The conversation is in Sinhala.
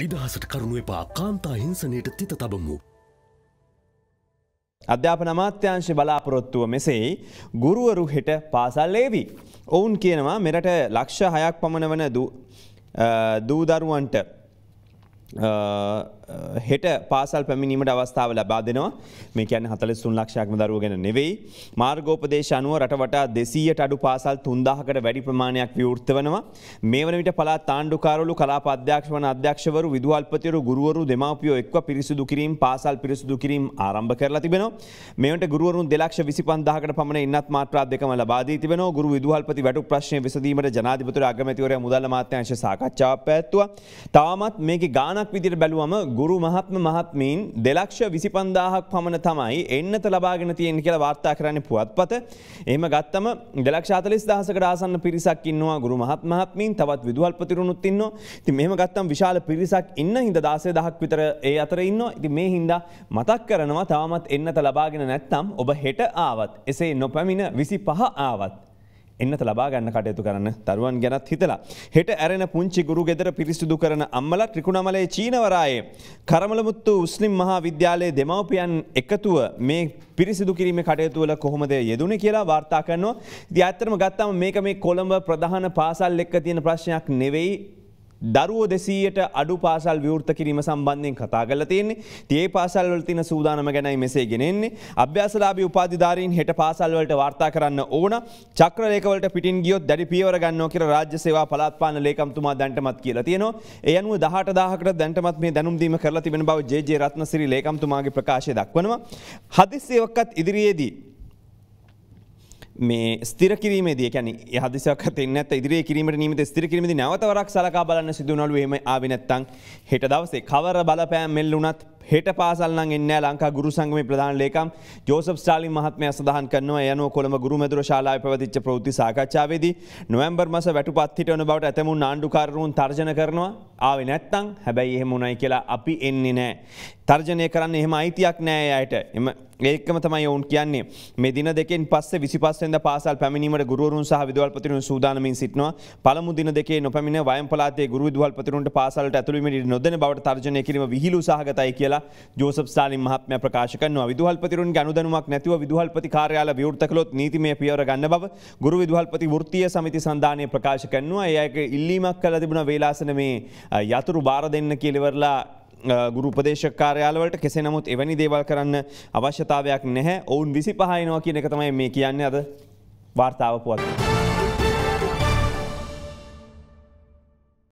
නිදහසට කරුණු එපා කාන්තා හිංසනයට තිත තබමු. අධ්‍යාපන අමාත්‍යංශ බලාපොරොත්තුව මෙසෙයි ගුරුවරු හෙට පාසල් ඒවි. ඔවුන් කියනවා මෙරට ලක්ෂ හයක් පමණ වන දූදරුවන්ට හෙට පාසල් පැමිණීමට අවස්ථාව ලබා දෙනවා මේ කියන්න හතලස්සුන් ලක්ෂයක්ම දරුව ගැන නෙවෙයි මාර්ගෝපදේශ අනුව රටවටා දෙසීයට අඩු පාසල් තුන්දාහකට වැඩි ප්‍රමාණයක් විවෘත්ත වනවා මේ වන විට පලා තාණ්ඩුකාරලු කලාප අධ්‍යක්ෂ වන අධ්‍යක්ෂවරු විදුවල්පතිරු ගුරුවරු දෙමාපියෝ එක්ව පිරිසිදු කිරීම පාසල් පිරිසිදු කිරීම ආරම්භ කරලා තිබෙනවා මෙවට ගුරුවරුන් දෙලක්ෂ විසි පන්දාහකට පමණ ඉන්නත් මාත්‍රා දෙකම ලබාදී තිබෙනවා ගුරු විදුහල්පති වැටු ප්‍රශ්නය විසඳීමට ජනාධිපතිතුර අගමැතිවරයා මුදල් අමාත්‍යාංශ සාකච්ඡාවක් පැවැත්තුවා. තවමත් මේකේ ගාණක් විදිහට බැලුවම ගුරු මහ මහත්ම මහත්මීන් දෙලක්ෂ විසිපන්දාහක් පමණ තමයි එන්නත ලබාගෙන තියෙන් කියලා වාර්තා කරන්න පුවත්පත. එහම ගත්තම දෙලක්ෂාතලස් දහසකට ආසන්න පිරිසක් ඉන්නවා ගුරු මහත් මහත්මීන් තවත් විදුහල්පතිරුණුත් ඉන්න ති මෙම ගත්තම් විශාල පිරිසක් ඉන්න හිද දාසය දහක් විතර ඒ අතර ඉන්න ඉති මේ හින්දා මතක් කරනවා තවමත් එන්නත ලබාගෙන නැත්තම් ඔබ හෙට ආවත් එසේ නොපැමිණ විසි පහ ආවත් එන්නත ලබා ගන්න කටයුතු කරන්න දරුවන් ගැනත් හිතලා. හෙට ඇරෙන පුංචි ගුරු ගෙදර පිරිසිදු කරන අම්මල ත්‍රිකුණමලයේ චීනවරායේ කරමලමුත්තු උස්ලිම් මහා විද්‍යාලයේ දෙමව්පියන් එකතුව මේ පිරිසිදු කිරීම කටයුතුවල කොහොමද යෙදුණ කියලා වාර්තා කරනවා. ඉති අත්තරම ගත්තම මේක මේ කොළඹ ප්‍රධාන පාසල් එක්ක තියෙන ප්‍රශ්නයක් නෙවෙයි දරුවෝ දෙසීයට අඩු පාසල් විවෘත කිරීම සම්බන්ධයෙන් කතා කරලා තියෙන්නේ. තියේ පාසල් වල තියෙන සූදානම ගැනයි මෙසේ ගෙනෙන්නේ. අභ්‍යාසලාභී උපාධිධාරීන් හෙට පාසල් වලට වාර්තා කරන්න ඕන. චක්‍රලේඛ වලට පිටින් ගියොත් දැඩි පියවර ගන්නවා කියලා රාජ්‍ය සේවා පළාත්පාලන ලේකම්තුමා දැන්ටමත් කියලා තියෙනවා. ඒ අනුව 18000කට දැන්ටමත් මේ දැනුම් දීම කරලා තිබෙන බව ජේ.ජේ රත්නසිරි ලේකම්තුමාගේ ප්‍රකාශය දක්වනවා. හදිස්සියකත් ඉදිරියේදී මේ ස්තිර කිරීමේදී ැන හදිසක් තෙන්න ඉදිරි කිරීම නීමට ස්තිර කිරීම නවතවරක් සලකා බලන්න සිදුනලු හෙම ආවිනැත්තන් හෙට දවසේ කවර බලපෑම් මෙල්ලුනත් හෙට පාසල්න්න එන්න ලංකා ගුරු සංගම ප්‍රධාන ලේකම් ජෝසප් ස්ටාලි මහත්මය සඳහන් කරනවා යන කොළඹ ගුරුමදුර ශාලාය පවතිච්ච ප්‍රෘති සාකච්ඡාවේදී නොවම්බර් මස වැටු පත්හිටවන බවට ඇතමුන් ආණ්ඩුකාරුන් තර්ජන කරනවා ආවේ නැත්තම් හැබැයි එහෙම උණයි කියලා අපි එන්නේ නැහැ. තර්ජනය කරන්න එහෙම අයිතියක් නෑ අයට එම ඒකම තමයි ඔවුන් කියන්නේ මෙදින දෙකෙන් පස්සේ විසිපස්සෙන්ද පාසල් පැමිණීමට ගුරුවරුන් සහ විදුහල්පතිරුන් සූදානමින් සිටිනවා පළමු දින දෙකේ නොපැමිණ වයම් පළාතේ ගුරු විදුහල්පතිරුන්ට පාසලට ඇතුළු වීමට නොදෙන බවට තර්ජනය කිරීම විහිළු සහගතයි කියලා ජෝසප් ස්ටාලින් මහත්මයා ප්‍රකාශ කරනවා විදුහල්පතිරුන්ගේ අනුදැනුමක් නැතිව විදුහල්පති කාර්යාලය විවෘත කළොත් නීතිමය පියවර ගන්න බව ගුරු විදුහල්පති වෘත්තීය සමිති සන්ධානය ප්‍රකාශ කරනවා ඒ අයගේ ඉල්ලීමක් කළා තිබුණා වේලාසන මේ යතුරු බාර දෙන්න කියලිවරලා ගුරු ප්‍රදේශ කාරයාලවලට කෙසේ නමුත් එවැනි දේවල් කරන්න අවශ්‍යතාවයක් නැහැ ඔවුන් විසි පහයිනවා කියන එක තමයි මේ කියන්නේ අද වාර්තාව පුවත්.